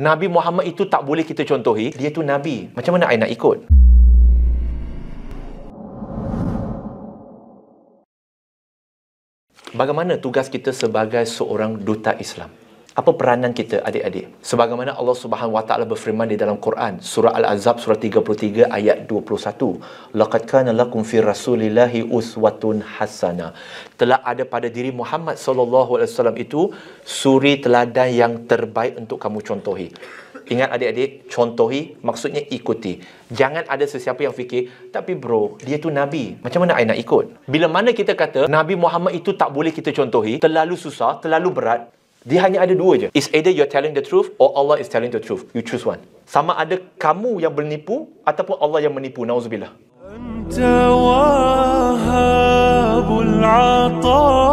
Nabi Muhammad itu tak boleh kita contohi, dia tu nabi. Macam mana saya nak ikut? Bagaimana tugas kita sebagai seorang duta Islam? apa peranan kita adik-adik sebagaimana Allah Subhanahu wa taala berfirman di dalam Quran surah al-azab surah 33 ayat 21 laqad kana lakum fi rasulillahi uswatun hasana telah ada pada diri Muhammad sallallahu alaihi wasallam itu suri teladan yang terbaik untuk kamu contohi Ingat adik-adik, contohi maksudnya ikuti. Jangan ada sesiapa yang fikir, tapi bro, dia tu Nabi. Macam mana saya nak ikut? Bila mana kita kata Nabi Muhammad itu tak boleh kita contohi, terlalu susah, terlalu berat, dia hanya ada dua je. It's either you're telling the truth or Allah is telling the truth. You choose one. Sama ada kamu yang menipu ataupun Allah yang menipu. Nauzubillah. Anta wahabul